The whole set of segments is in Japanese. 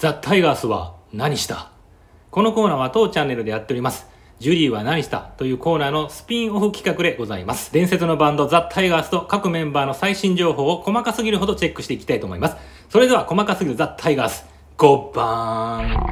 ザ・タイガースは何したこのコーナーは当チャンネルでやっております。ジュリーは何したというコーナーのスピンオフ企画でございます。伝説のバンドザ・タイガースと各メンバーの最新情報を細かすぎるほどチェックしていきたいと思います。それでは細かすぎるザ・タイガース5番。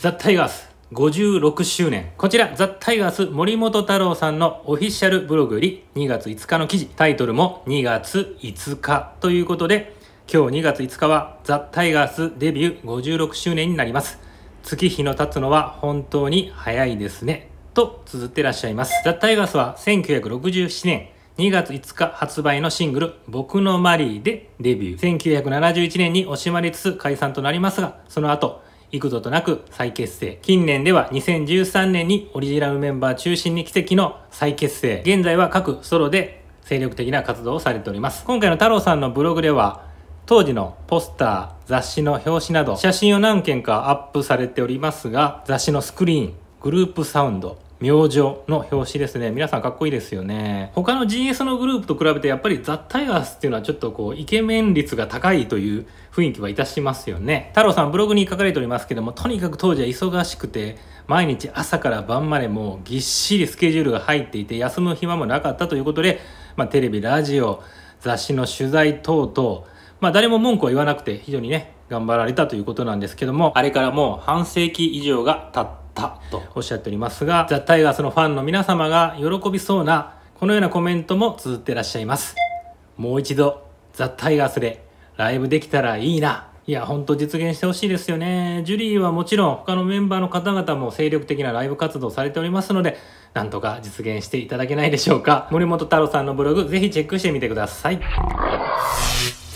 ザ・タイガース56周年。こちら、ザ・タイガース森本太郎さんのオフィシャルブログより2月5日の記事、タイトルも2月5日ということで、今日2月5日はザ・タイガースデビュー56周年になります。月日の経つのは本当に早いですね。と綴ってらっしゃいます。ザ・タイガースは1967年2月5日発売のシングル、僕のマリーでデビュー。1971年に惜しまれつつ解散となりますが、その後、幾度となく再結成。近年では2013年にオリジナルメンバー中心に奇跡の再結成。現在は各ソロで精力的な活動をされております。今回の太郎さんのブログでは、当時のポスター、雑誌の表紙など写真を何件かアップされておりますが、雑誌のスクリーン、グループサウンド、明星の表紙ですね。皆さんかっこいいですよね。他の GS のグループと比べてやっぱりザ・タイガースっていうのはちょっとこうイケメン率が高いという雰囲気はいたしますよね。太郎さんブログに書かれておりますけども、とにかく当時は忙しくて、毎日朝から晩までもうぎっしりスケジュールが入っていて、休む暇もなかったということで、まあ、テレビ、ラジオ、雑誌の取材等々、まあ、誰も文句を言わなくて非常にね頑張られたということなんですけどもあれからもう半世紀以上が経ったとおっしゃっておりますがザ・タイガースのファンの皆様が喜びそうなこのようなコメントも綴ってらっしゃいますもう一度ザ・タイガースでライブできたらいいないや、ほんと実現してほしいですよね。ジュリーはもちろん他のメンバーの方々も精力的なライブ活動されておりますので、なんとか実現していただけないでしょうか。森本太郎さんのブログ、ぜひチェックしてみてください。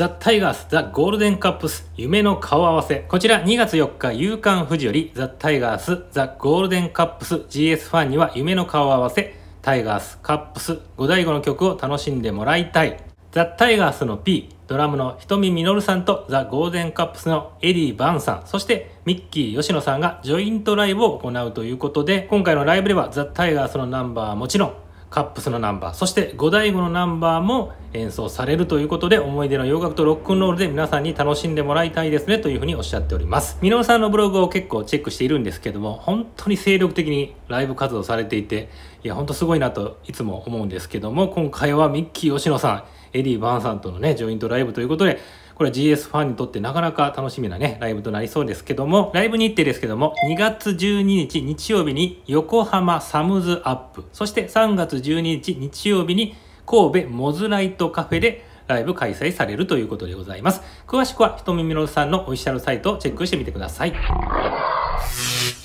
ザ・タイガース、ザ・ゴールデンカップス、夢の顔合わせ。こちら2月4日、夕刊富士より、ザ・タイガース、ザ・ゴールデンカップス、GS ファンには夢の顔合わせ、タイガース、カップス、5醍醐の曲を楽しんでもらいたい。ザ・タイガースの P、ドラムの瞳みのるさんとザ・ゴールデンカップスのエリー・バンさん、そしてミッキー・吉野さんがジョイントライブを行うということで、今回のライブではザ・タイガースのナンバーはもちろん、カップスのナンバーそして五大醐のナンバーも演奏されるということで思い出の洋楽とロックンロールで皆さんに楽しんでもらいたいですねというふうにおっしゃっておりますミノさんのブログを結構チェックしているんですけども本当に精力的にライブ活動されていていやほんとすごいなといつも思うんですけども今回はミッキー吉野さんエディ・バーンさんとのねジョイントライブということでこれは GS ファンにとってなかなか楽しみなね、ライブとなりそうですけども、ライブ日程ですけども、2月12日日曜日に横浜サムズアップ、そして3月12日日曜日に神戸モズライトカフェでライブ開催されるということでございます。詳しくは、ひとみみろさんのオフィシャルサイトをチェックしてみてください。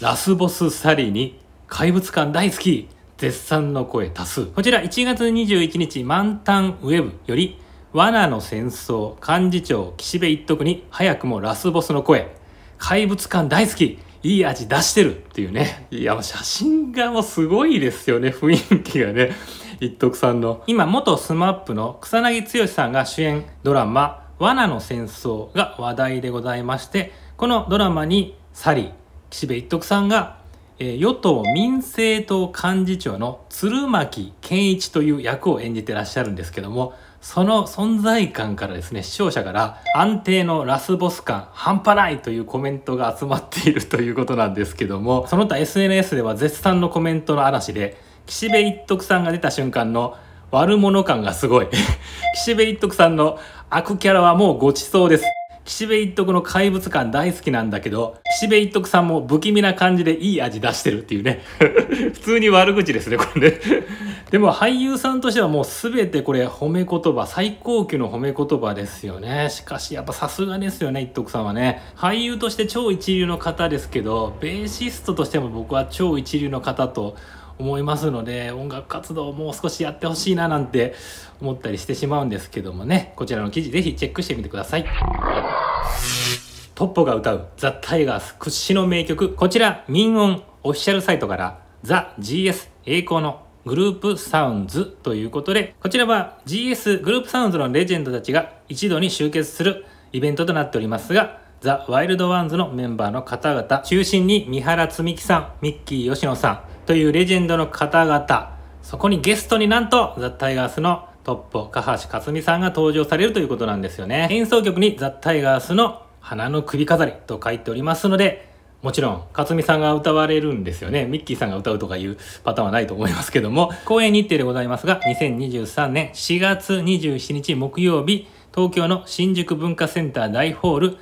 ラスボスサリーに怪物館大好き絶賛の声多数。こちら1月21日満タンウェブより罠の戦争幹事長岸辺一徳に早くもラスボスの声怪物感大好きいい味出してるっていうねいや写真がもうすごいですよね雰囲気がね一徳さんの今元 SMAP の草剛さんが主演ドラマ「罠の戦争」が話題でございましてこのドラマにサリー岸辺一徳さんがえ与党民政党幹事長の鶴巻健一という役を演じてらっしゃるんですけどもその存在感からですね視聴者から安定のラスボス感半端ないというコメントが集まっているということなんですけどもその他 SNS では絶賛のコメントの嵐で岸辺一徳さんが出た瞬間の悪者感がすごい 岸辺一徳さんの悪キャラはもうごちそうです岸辺一徳の怪物感大好きなんだけど、岸辺一徳さんも不気味な感じでいい味出してるっていうね。普通に悪口ですね、これね。でも俳優さんとしてはもうすべてこれ褒め言葉、最高級の褒め言葉ですよね。しかしやっぱさすがですよね、一徳さんはね。俳優として超一流の方ですけど、ベーシストとしても僕は超一流の方と思いますので音楽活動をもう少しやってほしいななんて思ったりしてしまうんですけどもねこちらの記事ぜひチェックしてみてください。トッポが歌うザ・タイガース屈指の名曲、こちら民音オフィシャルサイトからザ・ GS 栄光のグループサウンズということで、こちらは GS グループサウンズのレジェンドたちが一度に集結するイベントとなっておりますが、ザ・ワイルドワンズのメンバーの方々、中心に三原つみきさん、ミッキー吉野さんというレジェンドの方々、そこにゲストになんとザ・タイガースのトップ、高橋克実さんが登場されるということなんですよね。演奏曲にザ・タイガースの花の首飾りと書いておりますので、もちろん、克実さんが歌われるんですよね。ミッキーさんが歌うとかいうパターンはないと思いますけども、公演日程でございますが、2023年4月27日木曜日、東京の新宿文化センター大ホール、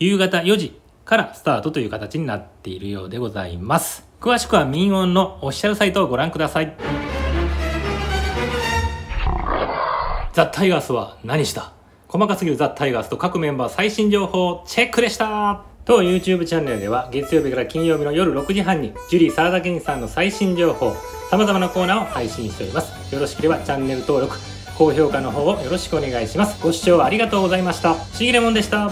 夕方4時からスタートという形になっているようでございます。詳しくは民音のオフィシャルサイトをご覧ください。ザ・タイガースは何した細かすぎるザ・タイガースと各メンバー最新情報チェックでした当 YouTube チャンネルでは月曜日から金曜日の夜6時半にジュリー・サラダケンさんの最新情報様々なコーナーを配信しておりますよろしければチャンネル登録高評価の方をよろしくお願いしますご視聴ありがとうございましたしぎれもんでした